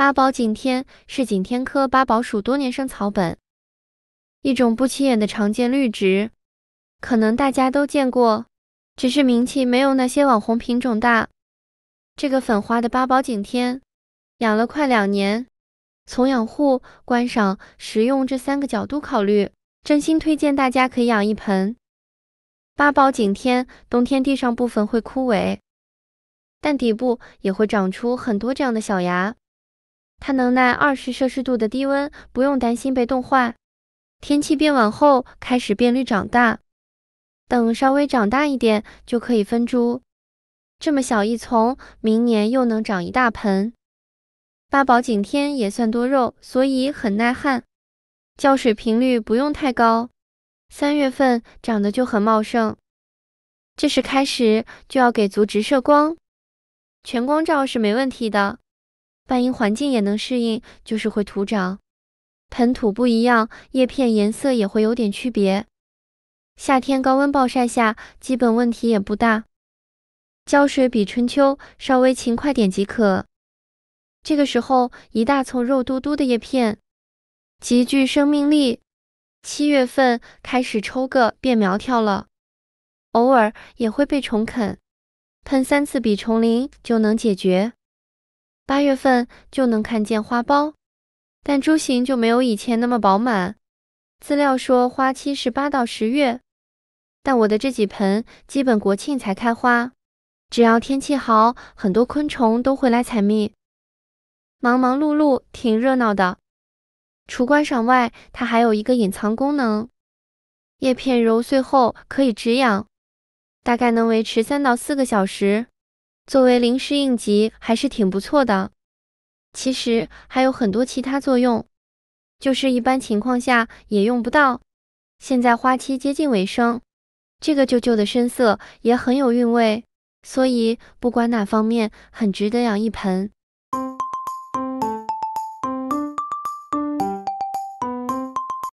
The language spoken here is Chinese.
八宝景天是景天科八宝属多年生草本，一种不起眼的常见绿植，可能大家都见过，只是名气没有那些网红品种大。这个粉花的八宝景天养了快两年，从养护、观赏、食用这三个角度考虑，真心推荐大家可以养一盆。八宝景天冬天地上部分会枯萎，但底部也会长出很多这样的小芽。它能耐二十摄氏度的低温，不用担心被冻坏。天气变暖后开始变绿长大，等稍微长大一点就可以分株。这么小一丛，明年又能长一大盆。八宝景天也算多肉，所以很耐旱，浇水频率不用太高。三月份长得就很茂盛，这时开始就要给足直射光，全光照是没问题的。半阴环境也能适应，就是会徒长，盆土不一样，叶片颜色也会有点区别。夏天高温暴晒下，基本问题也不大，浇水比春秋稍微勤快点即可。这个时候一大丛肉嘟嘟的叶片，极具生命力。七月份开始抽个变苗条了，偶尔也会被虫啃，喷三次吡虫啉就能解决。八月份就能看见花苞，但株形就没有以前那么饱满。资料说花期是八到十月，但我的这几盆基本国庆才开花。只要天气好，很多昆虫都会来采蜜，忙忙碌碌，挺热闹的。除观赏外，它还有一个隐藏功能：叶片揉碎后可以止痒，大概能维持三到四个小时。作为临时应急还是挺不错的，其实还有很多其他作用，就是一般情况下也用不到。现在花期接近尾声，这个旧旧的深色也很有韵味，所以不管哪方面，很值得养一盆。